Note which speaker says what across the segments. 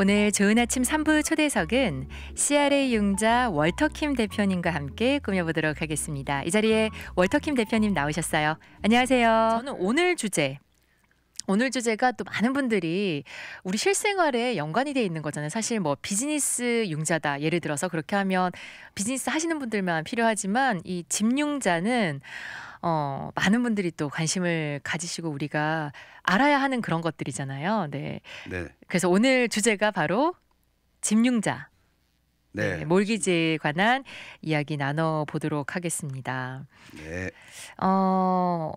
Speaker 1: 오늘 좋은 아침 3부 초대석은 CRA 융자 월터킴 대표님과 함께 꾸며보도록 하겠습니다. 이 자리에 월터킴 대표님 나오셨어요. 안녕하세요. 저는 오늘 주제 오늘 주제가 또 많은 분들이 우리 실생활에 연관이 돼 있는 거잖아요. 사실 뭐 비즈니스 융자다. 예를 들어서 그렇게 하면 비즈니스 하시는 분들만 필요하지만 이 집융자는 어, 많은 분들이 또 관심을 가지시고 우리가 알아야 하는 그런 것들이잖아요. 네. 네. 그래서 오늘 주제가 바로 집융자. 네. 네. 몰기지에 관한 이야기 나눠 보도록 하겠습니다. 네. 어,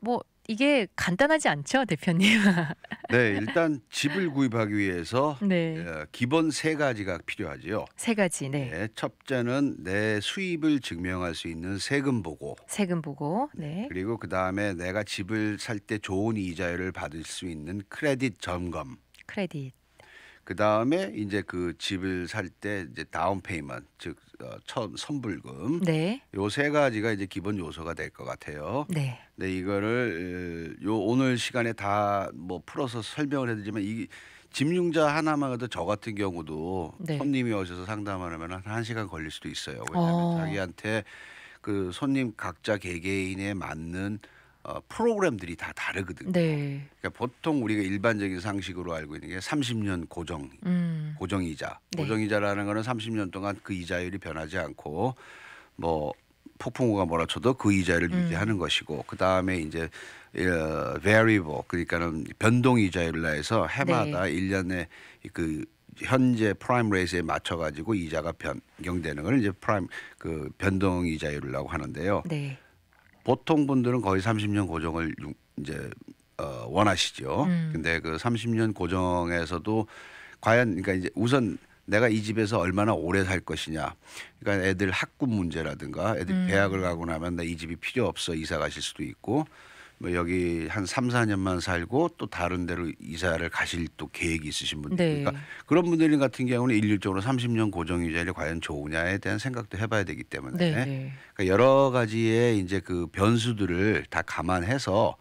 Speaker 1: 뭐 이게 간단하지 않죠, 대표님?
Speaker 2: 네, 일단 집을 구입하기 위해서 네. 예, 기본 세 가지가 필요하지요.
Speaker 1: 세 가지, 네.
Speaker 2: 네. 첫째는 내 수입을 증명할 수 있는 세금 보고.
Speaker 1: 세금 보고, 예, 네.
Speaker 2: 그리고 그 다음에 내가 집을 살 때 좋은 이자율을 받을 수 있는 크레딧 점검. 크레딧. 그 다음에 이제 그 집을 살 때 이제 다운 페이먼트 즉 어, 첫 선불금 네. 요 세 가지가 이제 기본 요소가 될 것 같아요. 네. 근데 이거를 요 오늘 시간에 다 뭐 풀어서 설명을 해드리지만 이 집융자 하나만 해도 저 같은 경우도 네. 손님이 오셔서 상담하려면 한 시간 걸릴 수도 있어요. 왜냐하면 어. 자기한테 그 손님 각자 개개인에 맞는 어, 프로그램들이 다 다르거든요. 네. 그러니까 보통 우리가 일반적인 상식으로 알고 있는 게 30년 고정, 음. 고정이자. 네. 고정이자라는 거는 30년 동안 그 이자율이 변하지 않고 뭐 폭풍우가 몰아쳐도 그 이자를 음. 유지하는 것이고 그 다음에 이제 어, variable 그러니까는 변동 이자율라 해서 해마다 네. 1년에 그 현재 프라임 레이스에 맞춰 가지고 이자가 변경되는 걸 이제 프라임 그 변동 이자율이라고 하는데요. 네. 보통 분들은 거의 30년 고정을 이제 어, 원하시죠. 음. 근데 그 30년 고정에서도 과연 그러니까 이제 우선 내가 이 집에서 얼마나 오래 살 것이냐. 그러니까 애들 학급 문제라든가 애들 음. 대학을 가고 나면 나 이 집이 필요 없어 이사 가실 수도 있고 뭐 여기 한 3, 4년만 살고 또 다른 데로 이사를 가실 또 계획이 있으신 분들 네. 그러니까 그런 분들 같은 경우는 일률적으로 30년 고정이자율이 과연 좋으냐에 대한 생각도 해봐야 되기 때문에 네, 네. 그러니까 여러 가지의 이제 그 변수들을 다 감안해서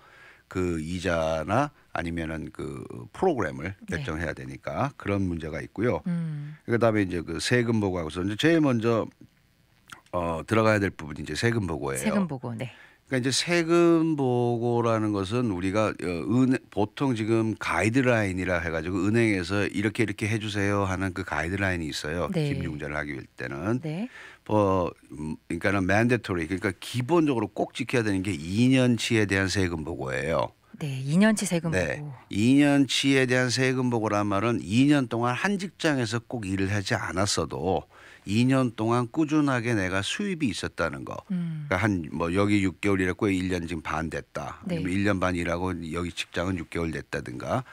Speaker 2: 그 이자나 아니면은 그 프로그램을 네. 결정해야 되니까 그런 문제가 있고요. 음. 그다음에 이제 그 세금 보고하고서 이제 제일 먼저 어 들어가야 될 부분이 이제 세금 보고예요. 세금 보고, 네. 그러니까 이제 세금 보고라는 것은 우리가 어, 은 보통 지금 가이드라인이라 해가지고 은행에서 이렇게 이렇게 해주세요 하는 그 가이드라인이 있어요. 네. 기준융자를 하기 때는. 네. 어, 그러니까는 mandatory 그러니까 기본적으로 꼭 지켜야 되는 게 2년치에 대한 세금 보고예요.
Speaker 1: 네, 2년치 세금 네. 보고.
Speaker 2: 2년치에 대한 세금 보고란 말은 2년 동안 한 직장에서 꼭 일을 하지 않았어도 2년 동안 꾸준하게 내가 수입이 있었다는 거. 음. 그러니까 한뭐 여기 6개월 일했고 1년 지금 반 됐다. 네. 1년 반 일하고 여기 직장은 6개월 됐다든가.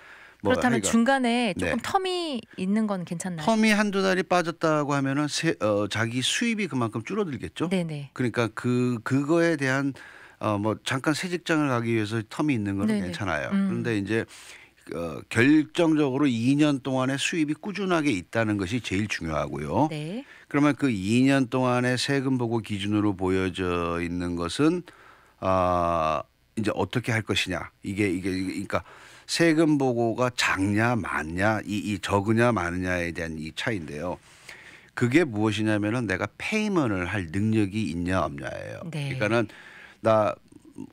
Speaker 2: 뭐 그렇다면 그러니까, 중간에 조금 네.
Speaker 1: 텀이 있는 건 괜찮나요? 텀이
Speaker 2: 한두 달이 빠졌다고 하면은 세, 어, 자기 수입이 그만큼 줄어들겠죠. 네네. 네. 그러니까 그 그거에 대한 어, 뭐 잠깐 새 직장을 가기 위해서 텀이 있는 건네 네. 괜찮아요. 음. 그런데 이제 어, 결정적으로 2년 동안의 수입이 꾸준하게 있다는 것이 제일 중요하고요. 네. 그러면 그 2년 동안의 세금 보고 기준으로 보여져 있는 것은 아 어, 이제 어떻게 할 것이냐 이게 이게, 이게 그러니까 세금 보고가 작냐 많냐 이, 이 적으냐 많으냐에 대한 이 차인데요. 그게 무엇이냐면은 내가 페이먼을 할 능력이 있냐 없냐예요. 네. 그러니까는 나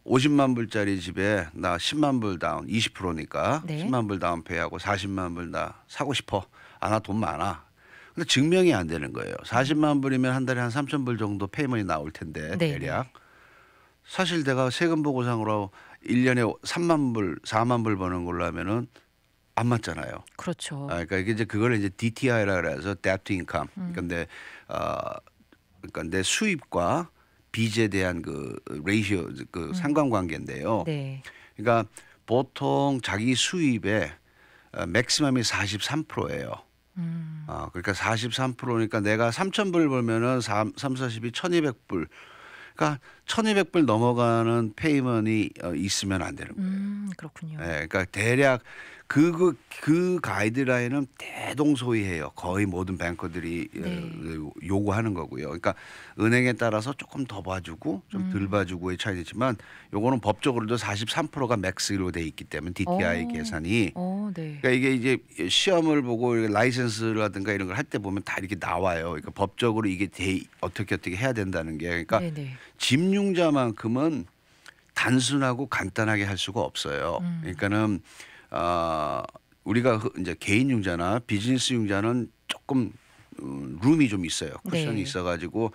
Speaker 2: 50만 불짜리 집에 나 10만 불 다운 20%니까 네. 10만 불 다운 페이하고 40만 불 나 사고 싶어. 아 나 돈 많아. 근데 증명이 안 되는 거예요. 40만 불이면 한 달에 한 3천 불 정도 페이먼이 나올 텐데 네, 네. 대략. 사실 내가 세금 보고상으로 1년에 3만 불, 4만 불 버는 걸로 하면은 안 맞잖아요. 그렇죠. 아, 그러니까 이게 이제 그걸 이제 DTI라 그래서 debt to income. 음. 그러 그러니까 어, 그러니까 내 수입과 빚에 대한 그 레이시오 그 음. 상관관계인데요. 네. 그러니까 보통 자기 수입의 맥시멈이 어, 43%예요. 음. 아, 그러니까 43%니까 내가 3,000불 벌면은 3, 3 40이 1,200불. 그러니까 1,200불 넘어가는 페이먼이 어, 있으면 안 되는 거예요. 음, 그렇군요. 네, 그러니까 대략 그, 그, 그 가이드라인은 대동소이해요. 거의 모든 뱅커들이 어, 네. 요구하는 거고요. 그러니까 은행에 따라서 조금 더 봐주고 좀덜 음. 봐주고의 차이지만 요거는 법적으로도 43%가 맥스로 돼 있기 때문에 DTI 오. 어. 계산이 오, 어, 네. 그러니까 이게 이제 시험을 보고 라이센스라든가 이런 걸 할 때 보면 다 이렇게 나와요. 그러니까 법적으로 이게 돼, 어떻게 어떻게 해야 된다는 게 그러니까 네네. 집융자만큼은 네. 단순하고 간단하게 할 수가 없어요. 음. 그러니까는 아 우리가 이제 개인 융자나 비즈니스 융자는 조금 어, 룸이 좀 있어요. 네. 쿠션이 네. 있어가지고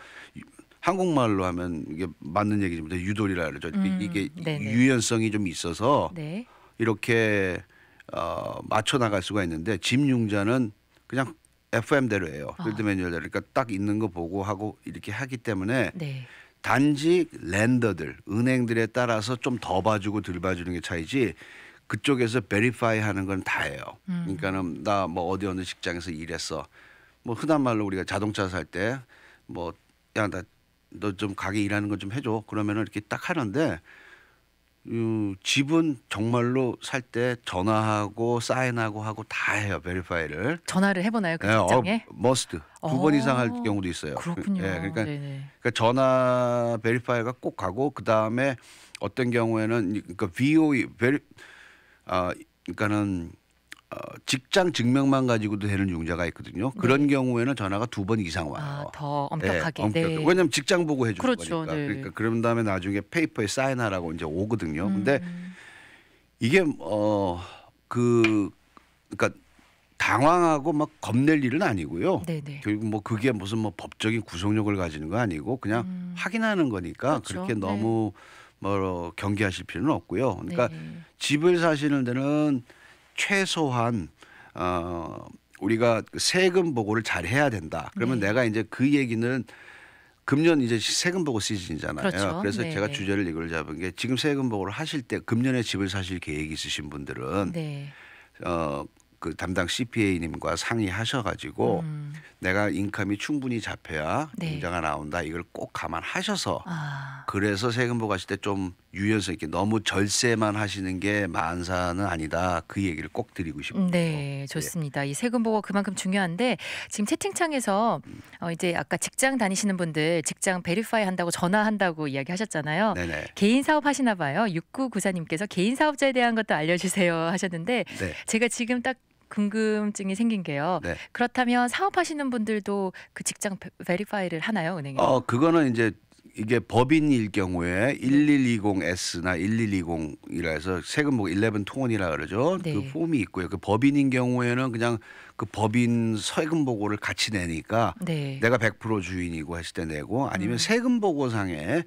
Speaker 2: 한국말로 하면 이게 맞는 얘기지만 유돌이라 그러죠. 음, 이게 네네. 유연성이 좀 있어서 네. 이렇게 어, 맞춰 나갈 수가 있는데 집융자는 그냥 FM대로 해요. 아. 필드 아. 매뉴얼대로 그러니까 딱 있는 거 보고 하고 이렇게 하기 때문에 네. 단지 랜더들 은행들에 따라서 좀 더 봐주고 덜 봐주는 게 차이지 그쪽에서 베리파이 하는 건 다예요. 음. 그러니까는 나 뭐 어디 어느 직장에서 일했어. 뭐 흔한 말로 우리가 자동차 살 때 뭐 야 나 너 좀 가게 일하는 건 좀 해줘. 그러면은 이렇게 딱 하는데 음, 집은 정말로 살 때 전화하고 사인하고 하고 다 해요 베리파이를.
Speaker 1: 전화를 해보나요 그 예, 어, 직장에? 어,
Speaker 2: 머스트 두 번 이상 할 경우도 있어요. 그렇군요. 네, 그러니까,
Speaker 1: 그러니까
Speaker 2: 전화 베리파이가 꼭 가고 그 다음에 어떤 경우에는 그러니까 VOE 베리 어, 그러니까는 어, 직장 증명만 가지고도 되는 융자가 있거든요. 그런 네. 경우에는 전화가 두 번 이상 와요.
Speaker 1: 아, 더 네, 엄격하게. 네, 엄격하게. 네. 왜냐하면
Speaker 2: 직장 보고 해주는 그렇죠, 거니까. 네. 그러니까 그런 다음에 나중에 페이퍼에 사인하라고 이제 오거든요. 음. 근데 이게 어 그 그러니까 당황하고 막 겁낼 일은 아니고요. 네네. 결국 뭐 그게 무슨 뭐 법적인 구속력을 가지는 거 아니고 그냥 음. 확인하는 거니까 그렇죠. 그렇게 너무 네. 뭐 경계하실 필요는 없고요. 그러니까 네. 집을 사시는 데는 최소한 어 우리가 그 세금 보고를 잘 해야 된다. 그러면 네. 내가 이제 그 얘기는 금년 이제 세금 보고 시즌이잖아요. 그렇죠. 그래서 네. 제가 네. 주제를 이걸 잡은 게 지금 세금 보고를 하실 때 금년에 집을 사실 계획 있으신 분들은 네. 어그 담당 CPA님과 상의하셔가지고 음. 내가 인컴이 충분히 잡혀야 네. 임자가 나온다 이걸 꼭 감안하셔서 아. 그래서 세금보 가실 때 좀 유연성 있게 너무 절세만 하시는 게 만사는 아니다 그 얘기를 꼭 드리고 싶습니다.
Speaker 1: 음, 네, 좋습니다. 예. 이세금보고 그만큼 중요한데 지금 채팅창에서 음. 어, 이제 아까 직장 다니시는 분들 직장 베리파이 한다고 전화한다고 이야기하셨잖아요. 네네. 개인 사업 하시나 봐요. 육구 구사님께서 개인 사업자에 대한 것도 알려주세요 하셨는데 네. 제가 지금 딱 궁금증이 생긴 게요. 네. 그렇다면 사업하시는 분들도 그 직장 베리파이를 하나요, 은행에?
Speaker 2: 어, 그거는 이제 이게 법인일 경우에 1120S나 1120이라 해서 세금목 11통원이라 뭐 그러죠. 그 네. 그 폼이 있고요. 그 법인인 경우에는 그냥 그 법인 세금 보고를 같이 내니까 네. 내가 100% 주인이고 했을 때 내고 아니면 음. 세금 보고상에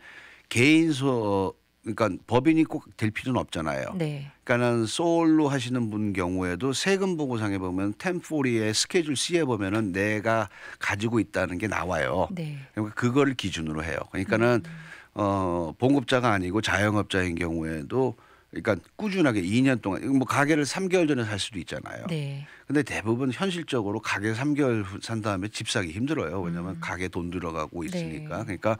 Speaker 2: 개인 소 그러니까 법인이 꼭 될 필요는 없잖아요. 네. 그러니까는 소로 하시는 분 경우에도 세금 보고상에 보면 템포리의 스케줄 C에 보면은 내가 가지고 있다는 게 나와요. 네. 그러니까 그거를 기준으로 해요. 그러니까는 음, 음. 어 봉급자가 아니고 자영업자인 경우에도 그러니까 꾸준하게 2년 동안 뭐 가게를 3개월 전에 살 수도 있잖아요. 네. 근데 대부분 현실적으로 가게 3개월 산 다음에 집 사기 힘들어요. 왜냐면 음. 가게 돈 들어가고 네. 있으니까. 네. 그러니까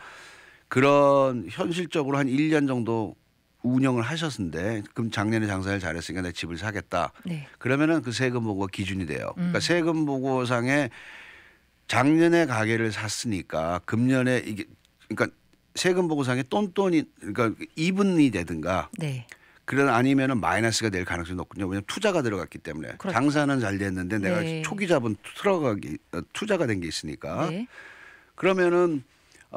Speaker 2: 그런 현실적으로 한 1년 정도 운영을 하셨는데 그럼 작년에 장사를 잘했으니까 내 집을 사겠다. 네. 그러면은 그 세금 보고 가 기준이 돼요. 그러니까 음. 그러니까 세금 보고상에 작년에 가게를 샀으니까 금년에 이게 그러니까 세금 보고상에 똔똔이 그러니까 이분이 되든가 네. 그런 아니면은 마이너스가 될 가능성이 높군요. 왜냐 투자가 들어갔기 때문에 그렇죠. 장사는 잘 됐는데 내가 네. 초기 자본 어, 투자가 투자가 된 게 있으니까 네. 그러면은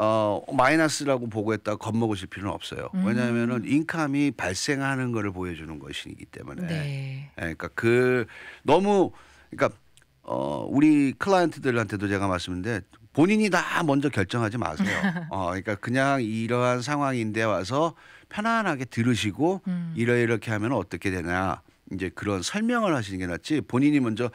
Speaker 2: 어, 마이너스라고 보고했다 겁먹으실 필요는 없어요. 음. 왜냐하면은 인감이 발생하는 거를 보여주는 것이기 때문에. 네. 예, 그러니까 그 너무 그러니까 어, 우리 클라이언트들한테도 제가 말씀인데 본인이 다 먼저 결정하지 마세요. 어, 그러니까 그냥 이러한 상황인데 와서 편안하게 들으시고 음. 이러 이렇게 하면 어떻게 되냐 이제 그런 설명을 하시는 게 낫지 본인이 먼저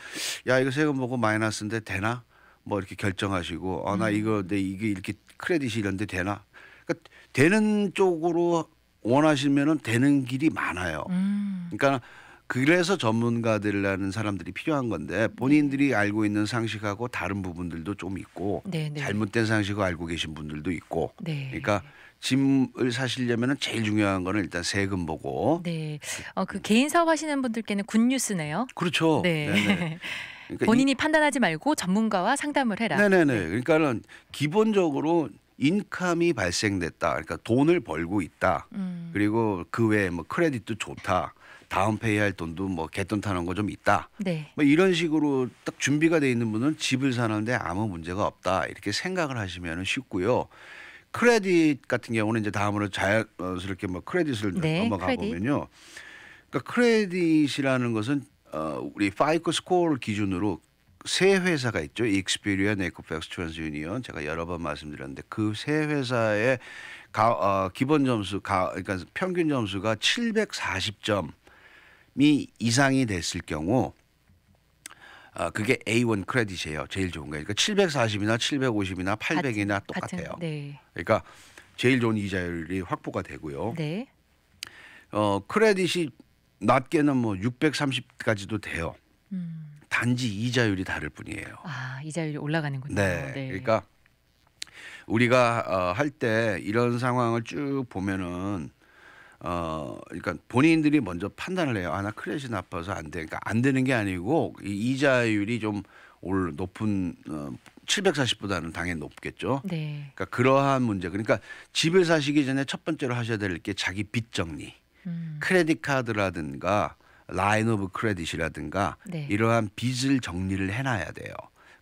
Speaker 2: 야 이거 세금 보고 마이너스인데 되나 뭐 이렇게 결정하시고 어나 음. 이거 내 이게 이렇게 크레딧이 이런 데 되나? 그러니까 되는 쪽으로 원하시면은 되는 길이 많아요. 음. 그러니까 그래서 전문가들이라는 사람들이 필요한 건데 본인들이 알고 있는 상식하고 다른 부분들도 좀 있고 네네. 네. 잘못된 상식을 알고 계신 분들도 있고 네. 그러니까 짐을 사시려면 제일 중요한 거는 일단 세금 보고 네.
Speaker 1: 어, 그 개인 사업 하시는 분들께는 굿뉴스네요. 그렇죠. 네. 네, 네. 그러니까 본인이 이, 판단하지 말고 전문가와 상담을 해라. 네네네.
Speaker 2: 네. 그러니까는 기본적으로 인컴이 발생됐다. 그러니까 돈을 벌고 있다. 음. 그리고 그 외에 뭐 크레딧도 좋다. 다음페이할 돈도 뭐 개돈 타는 거 좀 있다. 네. 뭐 이런 식으로 딱 준비가 돼 있는 분은 집을 사는데 아무 문제가 없다. 이렇게 생각을 하시면 쉽고요. 크레딧 같은 경우는 이제 다음으로 자연스럽게 뭐 크레딧을 네, 넘어가 크레딧. 보면요. 그러니까 크레딧이라는 것은 어, 우리 파이크 스코어를 기준으로 세 회사가 있죠. 익스피리언, 에코백스, 트랜스유니언. 제가 여러 번 말씀드렸는데 그 세 회사의 가, 어, 기본 점수, 가, 그러니까 평균 점수가 740점이 이상이 됐을 경우 아, 어, 그게 A1 크레딧이에요. 제일 좋은 거예요. 그러니까 740이나 750이나 800이나 똑같아요. 같은, 네. 그러니까 제일 좋은 이자율이 확보가 되고요. 네. 어, 크레딧이 낮게는 뭐 630까지도 돼요. 음. 단지 이자율이 다를 뿐이에요.
Speaker 1: 아 이자율이 올라가는군요. 네, 네.
Speaker 2: 그러니까 우리가 어, 할 때 이런 상황을 쭉 보면은 어 그러니까 본인들이 먼저 판단을 해요. 아나 크레딧 나빠서 안 돼. 그러니까 안 되는 게 아니고 이 이자율이 좀 올 높은 어, 740보다는 당연히 높겠죠. 네. 그러니까 그러한 문제. 그러니까 집에 사시기 전에 첫 번째로 하셔야 될 게 자기 빚 정리. 음. 크레딧 카드라든가 라인 오브 크레딧이라든가 네. 이러한 빚을 정리를 해놔야 돼요.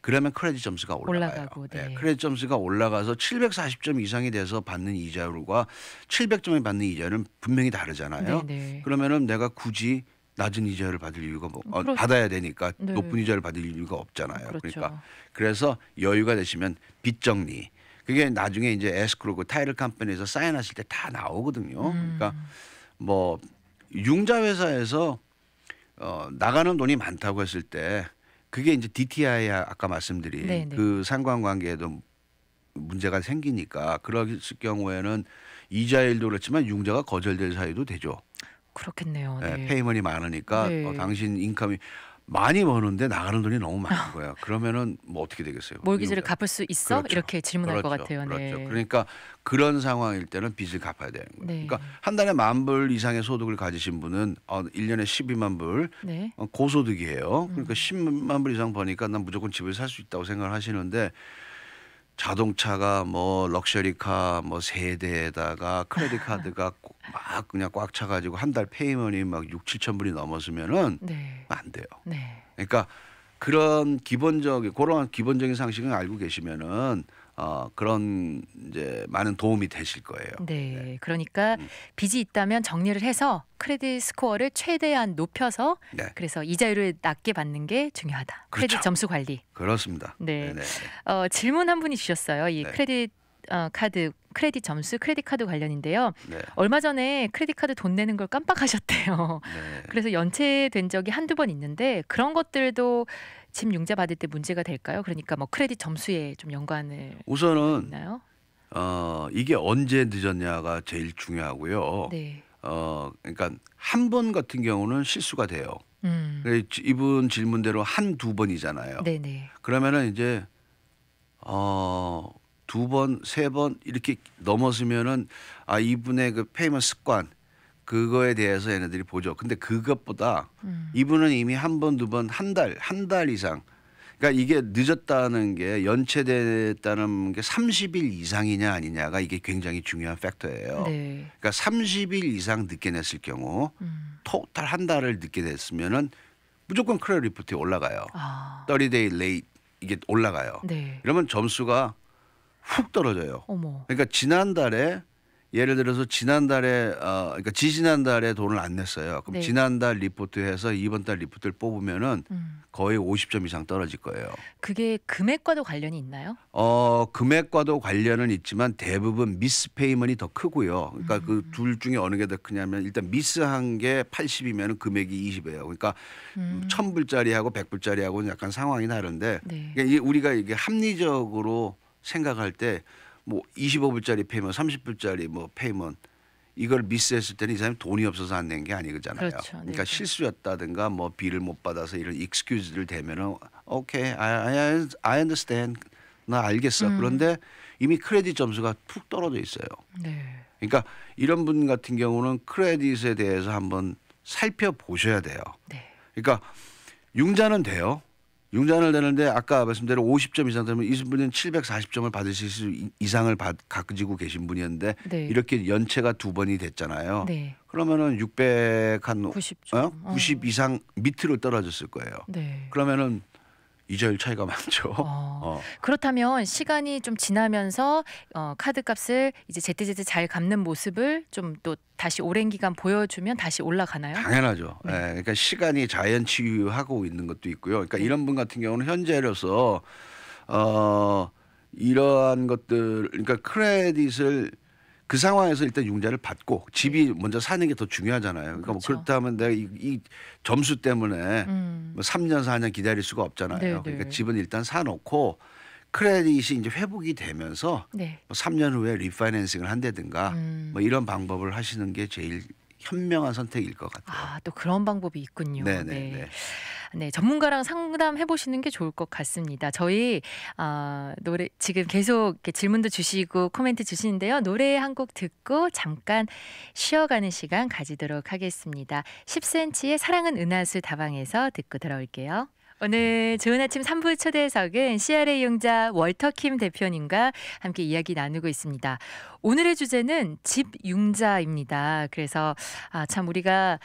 Speaker 2: 그러면 크레딧 점수가 올라가요. 올라가고, 네. 네. 크레딧 점수가 올라가서 740점 이상이 돼서 받는 이자율과 700점이 받는 이자율은 분명히 다르잖아요. 네네. 네. 그러면은 내가 굳이 낮은 이자를 받을 이유가 뭐 어, 그렇죠. 받아야 되니까 네. 네 높은 네. 이자를 받을 이유가 없잖아요. 그렇죠. 그러니까 그래서 여유가 되시면 빚 정리 그게 나중에 이제 에스크로 그 타이를 컴퍼니에서 사인하실 때 다 나오거든요. 음. 그러니까 뭐 융자회사에서 어, 나가는 돈이 많다고 했을 때 그게 이제 DTI 아까 말씀드린 네네. 네. 그 상관관계에도 문제가 생기니까 그럴 러 경우에는 이자율도 그렇지만 융자가 거절될 사유도 되죠.
Speaker 1: 그렇겠네요. 네. 네,
Speaker 2: 페이먼이 많으니까 네. 어, 당신 인컴이 많이 버는데 나가는 돈이 너무 많은 아. 거야. 그러면은 뭐 어떻게 되겠어요? 몰기지를
Speaker 1: 갚을 수 있어? 그렇죠. 이렇게 질문할 그렇죠. 것 같아요. 그렇죠. 네. 그러니까
Speaker 2: 그런 상황일 때는 빚을 갚아야 되는 거예요. 네. 그러니까 한 달에 만불 이상의 소득을 가지신 분은 어, 1년에 12만 불 네. 어, 고소득이에요. 그러니까 음. 10만 불 이상 버니까 난 무조건 집을 살 수 있다고 생각을 하시는데 자동차가 뭐 럭셔리카 뭐 세대에다가 크레딧 아. 카드가 막 그냥 꽉 차가지고 한 달 페이먼이 막 6, 7천 불이 넘었으면은 네. 안 돼요. 네. 그러니까 그런 기본적인 그런 기본적인 상식은 알고 계시면은 어, 그런 이제 많은 도움이 되실 거예요.
Speaker 1: 네, 네. 그러니까 음. 빚이 있다면 정리를 해서 크레딧 스코어를 최대한 높여서 네. 그래서 이자율을 낮게 받는 게 중요하다. 그렇죠. 크레딧 점수 관리. 그렇습니다. 네. 네, 네, 네. 어, 질문 한 분이 주셨어요. 이 네. 크레딧 어, 카드 크레딧 점수, 크레딧 카드 관련인데요. 네. 얼마 전에 크레딧 카드 돈 내는 걸 깜빡하셨대요. 네. 그래서 연체된 적이 한두 번 있는데 그런 것들도 집 융자 받을 때 문제가 될까요? 그러니까 뭐 크레딧 점수에 좀 연관을
Speaker 2: 우선은 있나요? 어, 이게 언제 늦었냐가 제일 중요하고요. 네. 어, 그러니까 한 번 같은 경우는 실수가 돼요. 음. 그 이분 질문대로 한두 번이잖아요. 네네. 그러면은 이제 어두 번, 세 번 이렇게 넘었으면은아 이분의 그 페이먼 습관 그거에 대해서 얘네들이 보죠. 근데 그것보다 음. 이분은 이미 한 번, 두 번, 한 달, 한 달 이상. 그러니까 이게 늦었다는 게 연체됐다는 게 30일 이상이냐 아니냐가 이게 굉장히 중요한 팩터예요. 네. 그러니까 30일 이상 늦게 냈을 경우 음. 토탈 한 달을 늦게 냈으면은 무조건 크레 리포트에 올라가요. 아. 30day late 이게 올라가요. 네. 이러면 점수가 훅 떨어져요. 어머. 그러니까 지난달에 예를 들어서 지난달에 어 그러니까 지지난달에 돈을 안 냈어요. 그럼 네. 지난달 리포트해서 이번 달 리포트를 뽑으면은 음. 거의 50점 이상 떨어질 거예요.
Speaker 1: 그게 금액과도 관련이 있나요?
Speaker 2: 어 금액과도 관련은 있지만 대부분 미스 페이먼이 더 크고요. 그러니까 그 음. 그둘 중에 어느 게 더 크냐면 일단 미스한 게 80이면 은 금액이 20이에요. 그러니까 음. 1000불짜리하고 100불짜리하고는 약간 상황이 다른데 네. 그러니까 우리가 이게 합리적으로 생각할 때 뭐 25불짜리 페이먼, 30불짜리 뭐 페이먼 이걸 미스했을 때는 이 사람이 돈이 없어서 안 낸 게 아니잖아요. 그렇죠. 그러니까 네, 그렇죠. 실수였다든가 뭐 비를 못 받아서 이런 익스큐즈를 대면은 오케이, I, I, I understand. 나 알겠어. 음. 그런데 이미 크레딧 점수가 푹 떨어져 있어요. 네. 그러니까 이런 분 같은 경우는 크레딧에 대해서 한번 살펴보셔야 돼요. 네. 그러니까 융자는 돼요. 융자를 내는데 아까 말씀대로 50점 이상 되면 이분은 740점을 받으실 수 이상을 받, 가지고 계신 분이었는데 네. 이렇게 연체가 두 번이 됐잖아요. 네. 그러면은 600 한 90, 어? 90 어. 이상 밑으로 떨어졌을 거예요. 네. 그러면은 이자율 차이가 많죠. 어, 어.
Speaker 1: 그렇다면 시간이 좀 지나면서 어, 카드 값을 이제 제때제때 잘 갚는 모습을 좀 또 다시 오랜 기간 보여주면 다시 올라가나요? 당연하죠.
Speaker 2: 네. 네. 그러니까 시간이 자연 치유하고 있는 것도 있고요. 그러니까 네. 이런 분 같은 경우는 현재로서 어, 이러한 것들, 그러니까 크레딧을 그 상황에서 일단 융자를 받고 집이 네. 먼저 사는 게 더 중요하잖아요. 그러니까 뭐 그렇죠. 뭐 그렇다면 내가 이, 이 점수 때문에 음. 뭐 3년 4년 기다릴 수가 없잖아요. 네네. 그러니까 네. 집은 일단 사놓고 크레딧이 이제 회복이 되면서 네. 뭐 3년 후에 리파이낸싱을 한다든가 음. 뭐 이런 방법을 하시는 게 제일 현명한 선택일 것 같아요.
Speaker 1: 아, 또 그런 방법이 있군요. 네네. 네. 네, 네. 네, 전문가랑 상담해 보시는 게 좋을 것 같습니다. 저희 어, 노래 지금 계속 질문도 주시고 코멘트 주시는데요. 노래 한 곡 듣고 잠깐 쉬어가는 시간 가지도록 하겠습니다. 10cm의 사랑은 은하수 다방에서 듣고 들어올게요. 오늘 좋은 아침 3부 초대석은 CRA 용자 월터킴 대표님과 함께 이야기 나누고 있습니다. 오늘의 주제는 집 융자입니다. 그래서 아, 참 우리가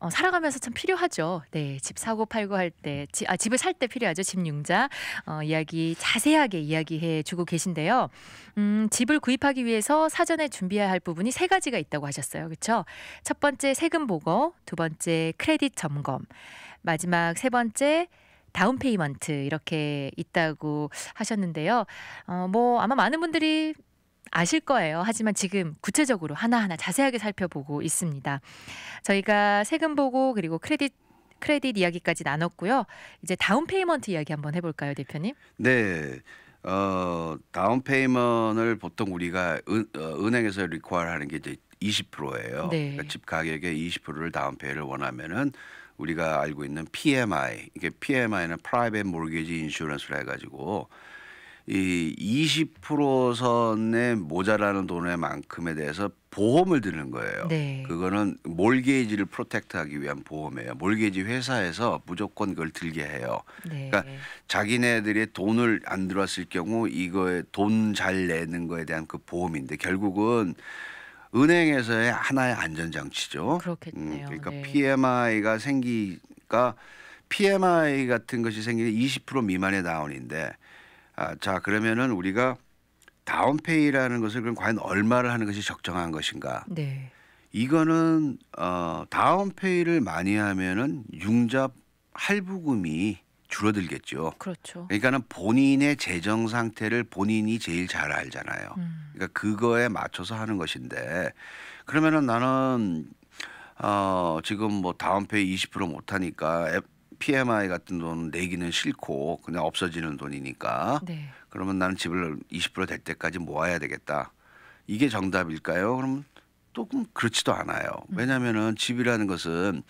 Speaker 1: 어, 살아가면서 참 필요하죠. 네, 집 사고 팔고 할 때, 지, 아, 집을 살 때 필요하죠. 집융자 어, 이야기 자세하게 이야기해주고 계신데요. 음, 집을 구입하기 위해서 사전에 준비해야 할 부분이 세 가지가 있다고 하셨어요. 그렇죠? 첫 번째 세금 보고, 두 번째 크레딧 점검, 마지막 세 번째 다운 페이먼트 이렇게 있다고 하셨는데요. 어, 뭐 아마 많은 분들이 아실 거예요. 하지만 지금 구체적으로 하나하나 자세하게 살펴보고 있습니다. 저희가 세금 보고 그리고 크레딧 크레딧 이야기까지 나눴고요. 이제 다운 페이먼트 이야기 한번 해볼까요, 대표님?
Speaker 2: 네. 어, 다운 페이먼을 보통 우리가 은, 어, 행에서 리퀘 하는 게 이제 20%예요. 네. 그러니까 집 가격의 20%를 다운 페이를 원하면은 우리가 알고 있는 PMI, 이게 PMI는 Private Mortgage Insurance라 해가지고 이20% 선에 모자라는 돈의 만큼에 대해서 보험을 드는 거예요. 네. 그거는 몰게이지를 프로텍트하기 위한 보험이에요. 몰게이지 회사에서 무조건 그걸 들게 해요. 네. 그러니까 자기네들이 돈을 안 들어왔을 경우 이거에 돈 잘 내는 거에 대한 그 보험인데 결국은 은행에서의 하나의 안전장치죠. 음, 그렇겠네요. 음, 그러니까 네. PMI가 생기니까 PMI 같은 것이 생기는 20% 미만의 다운인데 아, 자 그러면은 우리가 다운페이라는 것을 그럼 과연 얼마를 하는 것이 적정한 것인가? 네. 이거는 어, 다운페이를 많이 하면은 융자 할부금이 줄어들겠죠. 그렇죠. 그러니까는 본인의 재정 상태를 본인이 제일 잘 알잖아요. 음. 그러니까 그거에 맞춰서 하는 것인데 그러면은 나는 어, 지금 뭐 다운페이 20% 못하니까 PMI 같은 돈 내기는 싫고 그냥 없어지는 돈이니까 네. 그러면 나는 집을 20%될 때까지 모아야 되겠다. 이게 정답일까요? 그러면 조금 그렇지도 않아요. 음. 왜냐하면은 집이라는 것은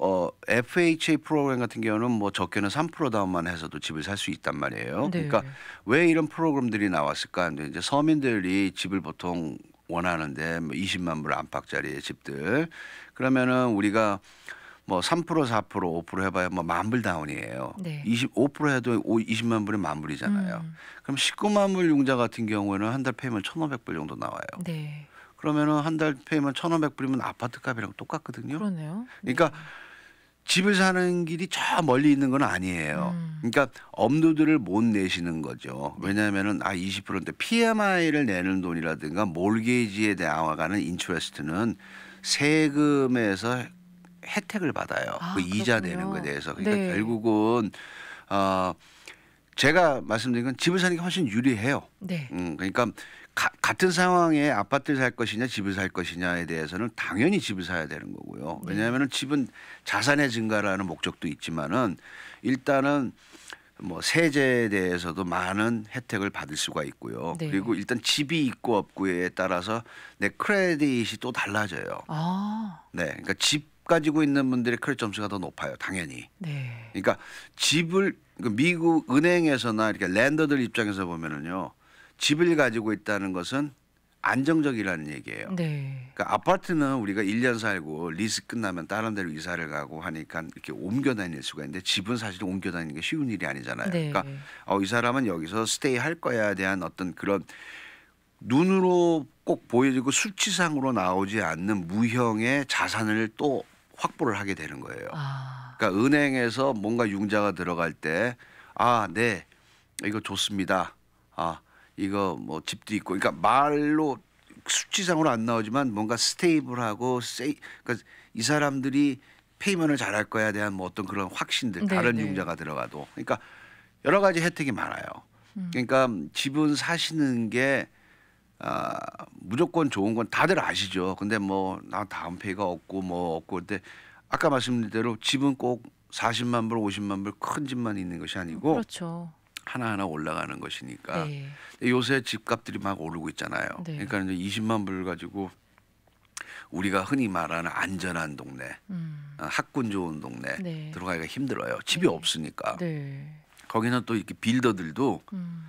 Speaker 2: 어, FHA 프로그램 같은 경우는 뭐 적게는 3% 다운만 해서도 집을 살 수 있단 말이에요. 네. 그러니까 왜 이런 프로그램들이 나왔을까? 이제 서민들이 집을 보통 원하는데 뭐 20만 불 안팎짜리 의 집들 그러면은 우리가 뭐3% 4% 5% 해봐야 뭐 만불다운이에요. 네. 25% 해도 20만 불이 만불이잖아요. 음. 그럼 19만 불 융자 같은 경우에는 한 달 페이면 1,500불 정도 나와요. 네. 그러면은 한 달 페이면 1,500불이면 아파트 값이랑 똑같거든요. 그러네요. 그러니까 네. 그러니까 집을 사는 길이 저 멀리 있는 건 아니에요. 음. 그러니까 엄두들을 못 내시는 거죠. 왜냐하면은 아 20%인데 PMI를 내는 돈이라든가 몰게이지에 대 나와가는 인트레스트는 세금에서 혜택을 받아요. 아, 그 이자 그렇군요. 내는 거에 대해서. 그러니까 네. 결국은 어 제가 말씀드린 건 집을 사는 게 훨씬 유리해요. 네. 음, 그러니까 가, 같은 상황에 아파트를 살 것이냐 집을 살 것이냐에 대해서는 당연히 집을 사야 되는 거고요. 네. 왜냐하면 집은 자산의 증가라는 목적도 있지만은 일단은 뭐 세제에 대해서도 많은 혜택을 받을 수가 있고요. 네. 그리고 일단 집이 있고 없고에 따라서 내 크레딧이 또 달라져요.
Speaker 1: 아.
Speaker 2: 네, 그러니까 집 가지고 있는 분들의 크레 점수가 더 높아요. 당연히. 네. 그러니까 집을 그러니까 미국 은행에서나 이렇게 랜더들 입장에서 보면은요. 집을 가지고 있다는 것은 안정적이라는 얘기예요. 네. 그러니까 아파트는 우리가 1년 살고 리스 끝나면 다른 데로 이사를 가고 하니까 이렇게 옮겨 다닐 수가 있는데 집은 사실 옮겨 다니는 게 쉬운 일이 아니잖아요. 네. 그러니까 어, 이 사람은 여기서 스테이 할 거야에 대한 어떤 그런 눈으로 꼭 보여지고 수치상으로 나오지 않는 무형의 자산을 또 확보를 하게 되는 거예요. 아. 그러니까 은행에서 뭔가 융자가 들어갈 때 아, 네. 이거 좋습니다. 아, 이거 뭐 집도 있고 그러니까 말로 수치상으로 안 나오지만 뭔가 스테이블하고 세이 그러니까 이 사람들이 페이먼을 잘할 거야 대한 뭐 어떤 그런 확신들 네 다른 네. 융자가 들어가도 그러니까 여러 가지 혜택이 많아요. 음. 그러니까 집은 사시는 게 아, 무조건 좋은 건 다들 아시죠. 근데 뭐 나 다음 페이가 없고 뭐 없고 근데 아까 말씀드린 대로 집은 꼭 40만 불, 50만 불 큰 집만 있는 것이 아니고 그렇죠. 하나하나 올라가는 것이니까 네. 요새 집값들이 막 오르고 있잖아요. 네. 그러니까 이제 20만 불 가지고 우리가 흔히 말하는 안전한 동네, 음. 아, 학군 좋은 동네 네. 들어가기가 힘들어요. 집이 네. 없으니까. 네. 거기는 또 이렇게 빌더들도 음.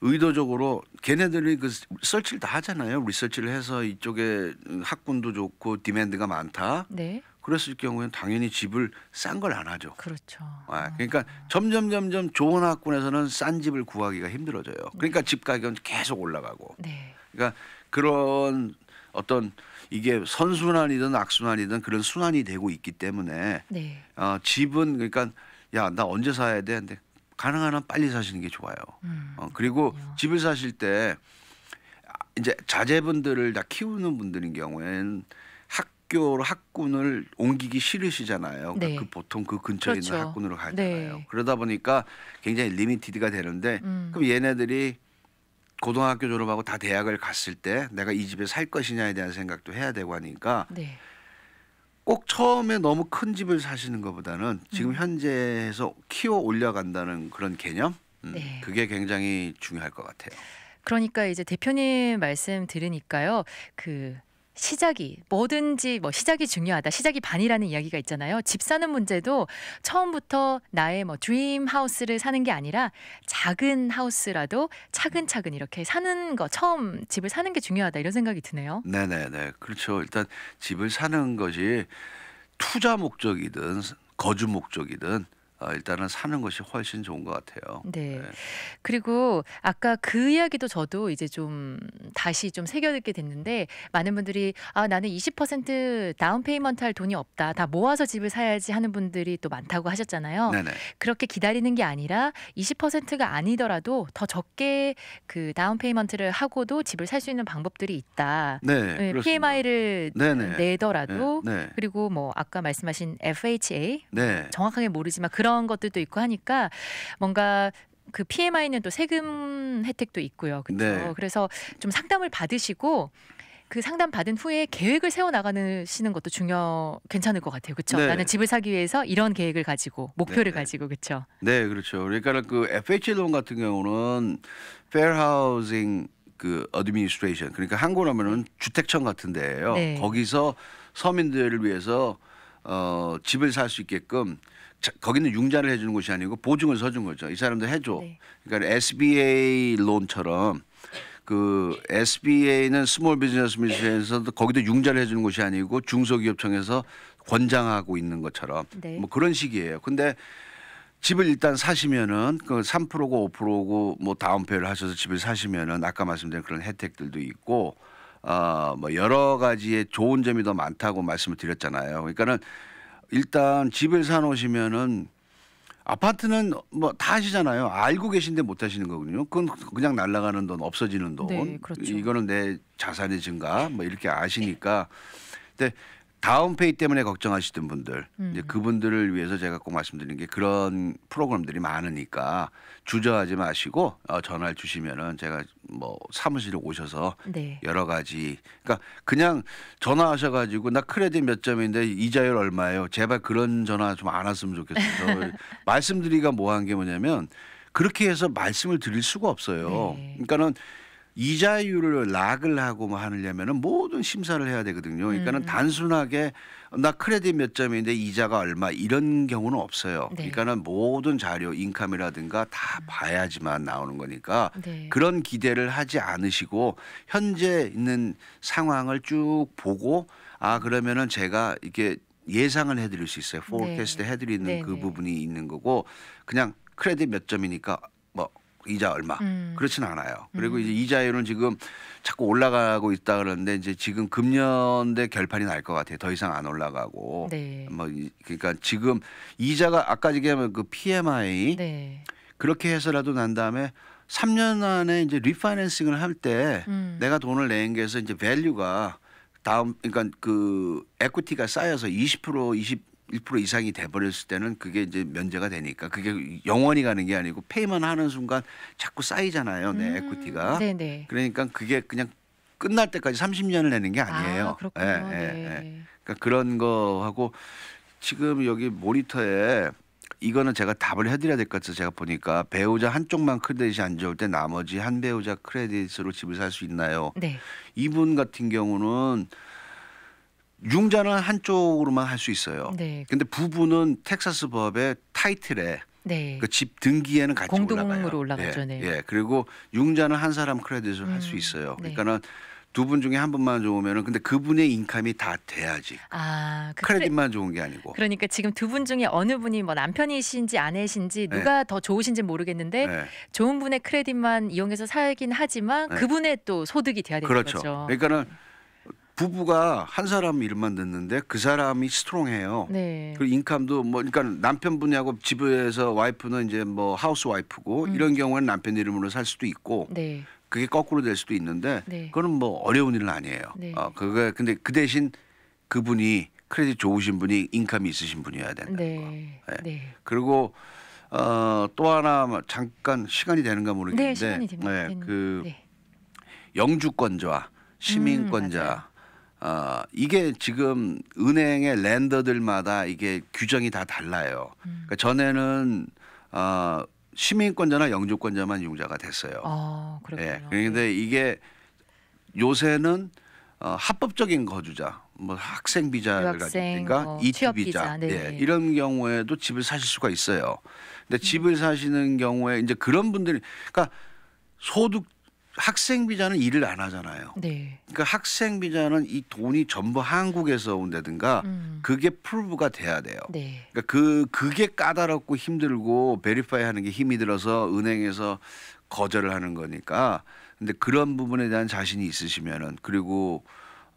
Speaker 2: 의도적으로 걔네들이 그 설치를 다 하잖아요. 리서치를 해서 이쪽에 학군도 좋고 디맨드가 많다. 네. 그랬을 경우에는 당연히 집을 싼 걸 안 하죠. 그렇죠. 아, 그러니까 아. 점점 점점 좋은 학군에서는 싼 집을 구하기가 힘들어져요. 네. 그러니까 네. 집 가격은 계속 올라가고. 네. 그러니까 그런 어떤 이게 선순환이든 악순환이든 그런 순환이 되고 있기 때문에 네. 어, 집은 그러니까 야 나 언제 사야 돼? 근데 가능한 한 빨리 사시는 게 좋아요. 음, 어, 그리고 그렇군요. 집을 사실 때 이제 자제분들을 다 키우는 분들인 경우에는 학교로 학군을 옮기기 싫으시잖아요. 그러니까 네. 그 보통 그 근처에 그렇죠. 있는 학군으로
Speaker 1: 가잖아요. 네.
Speaker 2: 그러다 보니까 굉장히 리미티드가 되는데 음. 그럼 얘네들이 고등학교 졸업하고 다 대학을 갔을 때 내가 이 집에 살 것이냐에 대한 생각도 해야 되고 하니까 네. 꼭 처음에 너무 큰 집을 사시는 것보다는 지금 음. 현재에서 키워 올려간다는 그런 개념 음, 네. 그게 굉장히 중요할 것 같아요.
Speaker 1: 그러니까 이제 대표님 말씀 들으니까요. 그 시작이 뭐든지 뭐 시작이 중요하다 시작이 반이라는 이야기가 있잖아요 집 사는 문제도 처음부터 나의 뭐 드림 하우스를 사는 게 아니라 작은 하우스라도 차근차근 이렇게 사는 거 처음 집을 사는 게 중요하다 이런 생각이 드네요
Speaker 2: 네네네 그렇죠 일단 집을 사는 것이 투자 목적이든 거주 목적이든 아, 일단은 사는 것이 훨씬 좋은 것 같아요.
Speaker 1: 네. 네. 그리고 아까 그 이야기도 저도 이제 좀 다시 좀 새겨듣게 됐는데 많은 분들이 아 나는 20% 다운 페이먼트 할 돈이 없다. 다 모아서 집을 사야지 하는 분들이 또 많다고 하셨잖아요. 네네. 그렇게 기다리는 게 아니라 20%가 아니더라도 더 적게 그 다운 페이먼트를 하고도 집을 살 수 있는 방법들이 있다. 네, 네 예, PMI를 네네. 내더라도 네, 네. 그리고 뭐 아까 말씀하신 FHA 네. 정확하게 모르지만 그런 이런 것들도 있고 하니까 뭔가 그 PMI는 또 세금 혜택도 있고요. 그렇죠. 네. 그래서 좀 상담을 받으시고 그 상담 받은 후에 계획을 세워 나가시는 것도 중요 괜찮을 것 같아요. 그렇죠? 네. 나는 집을 사기 위해서 이런 계획을 가지고 목표를 네. 가지고 그렇죠.
Speaker 2: 네, 그렇죠. 그러니까 그 FH 론 같은 경우는 Fair Housing 그 어드미니스트레이션 그러니까 한국 하면은 주택청 같은 데예요. 네. 거기서 서민들을 위해서 어 집을 살 수 있게끔 거기는 융자를 해주는 곳이 아니고 보증을 서준 거죠. 이 사람들 해줘. 네. 그러니까 SBA 론처럼 그 SBA는 스몰 비즈니스 미션에서도 거기도 융자를 해주는 곳이 아니고 중소기업청에서 권장하고 있는 것처럼 네. 뭐 그런 식이에요. 근데 집을 일단 사시면은 그 3%고 5%고 뭐 다운페이를 하셔서 집을 사시면은 아까 말씀드린 그런 혜택들도 있고 어뭐 여러 가지의 좋은 점이 더 많다고 말씀을 드렸잖아요. 그러니까는 일단 집을 사놓으시면은 아파트는 뭐 다 하시잖아요. 알고 계신데 못 하시는 거거든요. 그건 그냥 날라가는 돈, 없어지는 돈. 네, 그렇죠. 이거는 내 자산의 증가 뭐 이렇게 아시니까. 근데 다운페이 때문에 걱정하시던 분들 음. 이제 그분들을 위해서 제가 꼭 말씀드리는 게 그런 프로그램들이 많으니까 주저하지 마시고 어, 전화를 주시면은 제가 뭐 사무실에 오셔서 네. 여러 가지 그러니까 그냥 전화하셔가지고 나 크레딧 몇 점인데 이자율 얼마예요 제발 그런 전화 좀 안 왔으면 좋겠어요 말씀드리기가 뭐한 게 뭐냐면 그렇게 해서 말씀을 드릴 수가 없어요 네. 그러니까는 이자율을 락을 하고 뭐 하려면은 모든 심사를 해야 되거든요. 그러니까는 음. 단순하게 나 크레딧 몇 점인데 이자가 얼마 이런 경우는 없어요. 네. 그러니까는 모든 자료, 인컴이라든가다 음. 봐야지만 나오는 거니까 네. 그런 기대를 하지 않으시고 현재 있는 상황을 쭉 보고 아 그러면은 제가 이게 예상을 해드릴 수 있어요. 포르캐스트 네. 해드리는 네, 그 네. 부분이 있는 거고 그냥 크레딧 몇 점이니까 뭐 이자 얼마 음. 그렇진 않아요. 그리고 음. 이제 이자율은 지금 자꾸 올라가고 있다 그러는데 이제 지금 금년대 결판이 날 것 같아요. 더 이상 안 올라가고 네. 뭐 그러니까 지금 이자가 아까 얘기하면 그 PMI 네. 그렇게 해서라도 난 다음에 3년 안에 이제 리파이낸싱을 할때 음. 내가 돈을 낸 게서 이제 밸류가 다음 그러니까 그 에쿠티가 쌓여서 20% 20 1% 이상이 돼버렸을 때는 그게 이제 면제가 되니까 그게 영원히 가는 게 아니고 페이만 하는 순간 자꾸 쌓이잖아요. 내 음, 에쿠티가. 네네. 그러니까 그게 그냥 끝날 때까지 30년을 내는 게 아니에요. 아, 예, 예, 네. 예. 그러니까 그런 거하고 지금 여기 모니터에 이거는 제가 답을 해드려야 될 것 같아서 제가 보니까 배우자 한쪽만 크레딧이 안 좋을 때 나머지 한 배우자 크레딧으로 집을 살 수 있나요? 네. 이분 같은 경우는 융자는 한쪽으로만 할 수 있어요. 네. 근데 부부는 텍사스 법의 타이틀에 네. 그집 등기에는 같이 공동으로 올라가요. 예, 올라가죠. 네. 예. 그리고 융자는 한 사람 크레딧을 음. 할수 있어요. 네. 그러니까는 두 분 중에 한 분만 좋으면은 근데 그분의 인감이 다 돼야지. 아, 그 크레딧만 크레... 좋은 게 아니고.
Speaker 1: 그러니까 지금 두 분 중에 어느 분이 뭐 남편이신지 아내신지 네. 누가 네. 더 좋으신지 모르겠는데 네. 좋은 분의 크레딧만 이용해서 살긴 하지만 네. 그분의 또 소득이 돼야 되는 그렇죠. 거죠.
Speaker 2: 그러니까는 부부가 한 사람 일만 듣는데 그 사람이 스트롱해요. 네. 그리고 인감도 뭐 그러니까 남편분이하고 집에서 와이프는 이제 뭐 하우스 와이프고 음. 이런 경우에는 남편 이름으로 살 수도 있고 네. 그게 거꾸로 될 수도 있는데 네. 그거는 뭐 어려운 일은 아니에요. 네. 어, 그게 근데 그 대신 그분이 크레딧 좋으신 분이 인감이 있으신 분이어야 된다는
Speaker 1: 네. 거. 예. 네.
Speaker 2: 그리고 어, 또 하나 뭐 잠깐 시간이 되는가 네, 모르겠는데 네, 시간이 됩니 그 네, 그영주권자 시민권자 음, 어, 이게 지금 은행의 랜더들마다 이게 규정이 다 달라요. 음. 그러니까 전에는 어, 시민권자나 영주권자만 이용자가 됐어요. 아, 그렇군요. 예. 그런데 이게 요새는 어, 합법적인 거주자, 뭐 학생 비자를 가지든가 뭐 이주 비자, 네. 예, 이런 경우에도 집을 사실 수가 있어요. 근데 집을 사시는 경우에 이제 그런 분들이, 그러니까 소득 학생 비자는 일을 안 하잖아요. 네. 그러니까 학생 비자는 이 돈이 전부 한국에서 온다든가 음. 그게 풀부가 돼야 돼요. 네. 그러니까 그 그게 까다롭고 힘들고 베리파이 하는 게 힘이 들어서 은행에서 거절을 하는 거니까 근데 그런 부분에 대한 자신이 있으시면은 그리고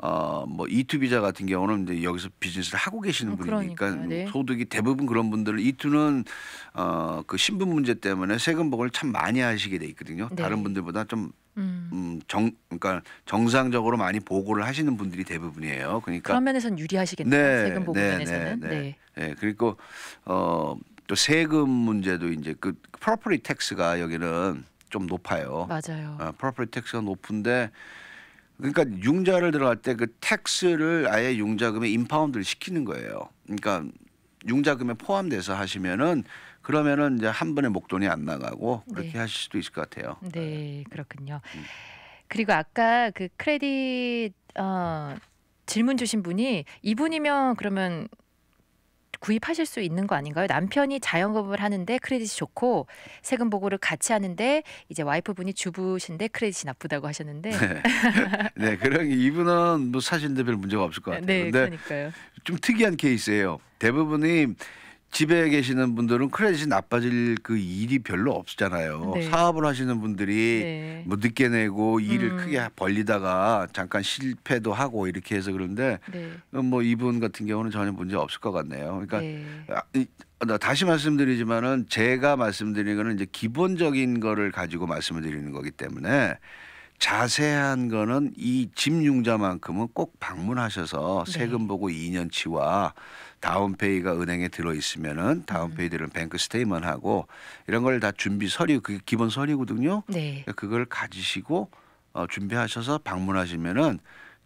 Speaker 2: 어뭐 이투 e 비자 같은 경우는 이제 여기서 비즈니스를 하고 계시는 음, 분이니까 네. 소득이 대부분 그런 분들을 이투는 e 어그 신분 문제 때문에 세금 보고를 참 많이 하시게 돼 있거든요. 네. 다른 분들보다 좀 음. 음. 정 그러니까 정상적으로 많이 보고를 하시는 분들이 대부분이에요. 그러니까 그런
Speaker 1: 면에서 유리하시겠네요. 네, 세금 보고 네, 면에서는. 네, 네. 네.
Speaker 2: 네 그리고 어, 또 세금 문제도 이제 그프로퍼리 텍스가 여기는 좀 높아요. 맞아요. 프로퍼티 아, 텍스가 높은데 그러니까 융자를 들어갈 때 그 텍스를 아예 융자금에 인파운드를 시키는 거예요. 그러니까 융자금에 포함돼서 하시면은 그러면은 이제 한 번에 목돈이 안 나가고 그렇게 네. 하실 수도 있을 것 같아요.
Speaker 1: 네, 네, 그렇군요. 음. 그리고 아까 그 크레딧 어, 질문 주신 분이 이분이면 그러면 구입하실 수 있는 거 아닌가요? 남편이 자영업을 하는데 크레딧이 좋고 세금 보고를 같이 하는데 이제 와이프분이 주부신데 크레딧이 나쁘다고 하셨는데 네,
Speaker 2: 네 그런 이분은 뭐 사실인데 뭐 별 문제가 없을 것 같아요. 네, 그러니까요. 좀 특이한 케이스예요. 대부분이 집에 계시는 분들은 크레딧이 나빠질 그 일이 별로 없잖아요. 네. 사업을 하시는 분들이 네. 뭐 늦게 내고 일을 음. 크게 벌리다가 잠깐 실패도 하고 이렇게 해서 그런데 네. 어, 뭐 이분 같은 경우는 전혀 문제 없을 것 같네요. 그러니까 네. 아, 다시 말씀드리지만은 제가 말씀드리는 거는 이제 기본적인 거를 가지고 말씀을 드리는 거기 때문에 자세한 거는 이 집융자만큼은 꼭 방문하셔서 네. 세금 보고 2년치와 다운페이가 은행에 들어 있으면은 음. 다운페이들은 음. 뱅크 스테이먼하고 이런 걸 다 준비 서류 그게 기본 서류거든요. 네. 그걸 가지시고 어, 준비하셔서 방문하시면은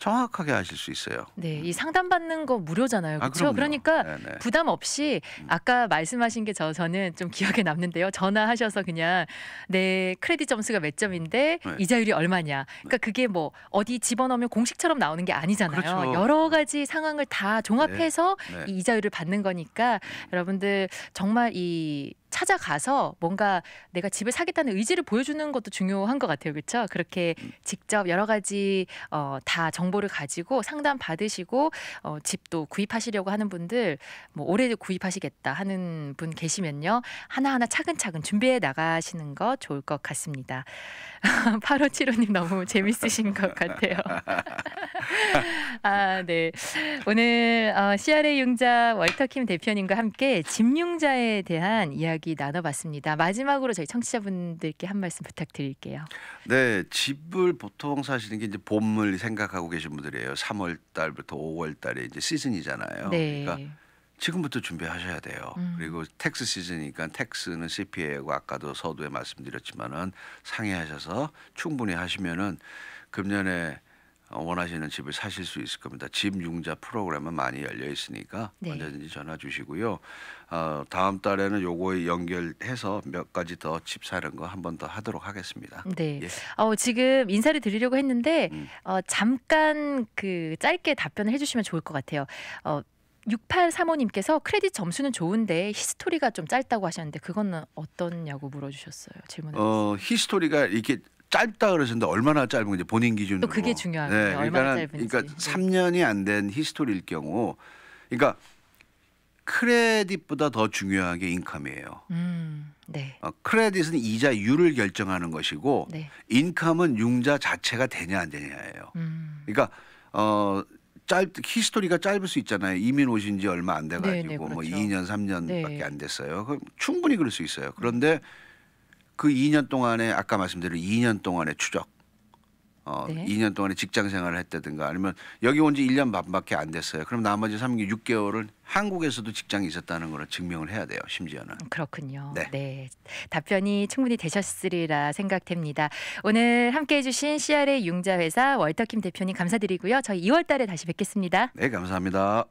Speaker 2: 정확하게 하실 수 있어요.
Speaker 1: 네, 이 음. 상담 받는 거 무료잖아요. 그렇죠? 아, 그러니까 네네. 네. 부담 없이 음. 아까 말씀하신 게 저 저는 좀 기억에 남는데요. 전화하셔서 그냥 내 크레딧 점수가 몇 점인데 네. 이자율이 얼마냐. 네. 그러니까 그게 뭐 어디 집어넣으면 공식처럼 나오는 게 아니잖아요. 그렇죠. 여러 가지 상황을 다 네. 종합해서 네. 네. 이 이자율을 받는 거니까 음. 여러분들 정말 이 찾아가서 뭔가 내가 집을 사겠다는 의지를 보여주는 것도 중요한 것 같아요. 그렇죠? 그렇게 음. 직접 여러 가지 어, 다 정보를 가지고 상담 받으시고 어, 집도 구입하시려고 하는 분들 뭐 올해 도 구입하시겠다 하는 분 계시면요. 하나하나 차근차근 준비해 나가시는 거 좋을 것 같습니다. 8575님 너무 재밌으신 것 같아요. 아, 네. 오늘 어, CRA 융자 월터킴 대표님과 함께 집융자에 대한 이야기 이야기 나눠봤습니다. 마지막으로 저희 청취자분들께 한 말씀 부탁드릴게요.
Speaker 2: 네, 집을 보통 사시는 게 이제 봄을 생각하고 계신 분들이에요. 3월 달부터 5월 달에 이제 시즌이잖아요. 네. 그러니까 지금부터 준비하셔야 돼요. 음. 그리고 텍스 시즌이니까 텍스는 CPA고 아까도 서두에 말씀드렸지만은 상의하셔서 충분히 하시면은 금년에 원하시는 집을 사실 수 있을 겁니다. 집 융자 프로그램은 많이 열려 있으니까 네. 언제든지 전화 주시고요. 어, 다음 달에는 요거에 연결해서 몇 가지 더집사는거한 번 더 하도록 하겠습니다.
Speaker 1: 네. 예. 어, 지금 인사를 드리려고 했는데 음. 어, 잠깐 그 짧게 답변을 해주시면 좋을 것 같아요. 어, 6835님께서 크레딧 점수는 좋은데 히스토리가 좀 짧다고 하셨는데 그거는 어떠냐고 물어주셨어요. 질문을.
Speaker 2: 어, 히스토리가 이렇게 짧다 그러셨는데 얼마나 짧은지 본인 기준으로. 또
Speaker 1: 그게 중요하네요. 네, 얼마나 짧은지.
Speaker 2: 그러니까 3년이 안 된 히스토리일 경우 그러니까 크레딧보다 더 중요한 게 인컴이에요. 음, 네. 어, 크레딧은 이자율을 결정하는 것이고 네. 인컴은 융자 자체가 되냐 안 되냐예요. 음. 그러니까 어 짧, 히스토리가 짧을 수 있잖아요. 이민 오신 지 얼마 안 돼가지고 네네, 네, 뭐 그렇죠. 뭐 2년, 3년밖에 네. 안 됐어요. 그럼 충분히 그럴 수 있어요. 그런데 그 2년 동안에 아까 말씀드린 2년 동안의 추적 어, 네. 2년 동안에 직장 생활을 했다든가 아니면 여기 온 지 1년 반밖에 안 됐어요. 그럼 나머지 3개 6개월은 한국에서도 직장이 있었다는 걸 증명을 해야 돼요. 심지어는.
Speaker 1: 그렇군요. 네. 네. 답변이 충분히 되셨으리라 생각됩니다. 오늘 함께해 주신 CRA 융자회사 월터킴 대표님 감사드리고요. 저희 2월 달에 다시 뵙겠습니다.
Speaker 2: 네, 감사합니다.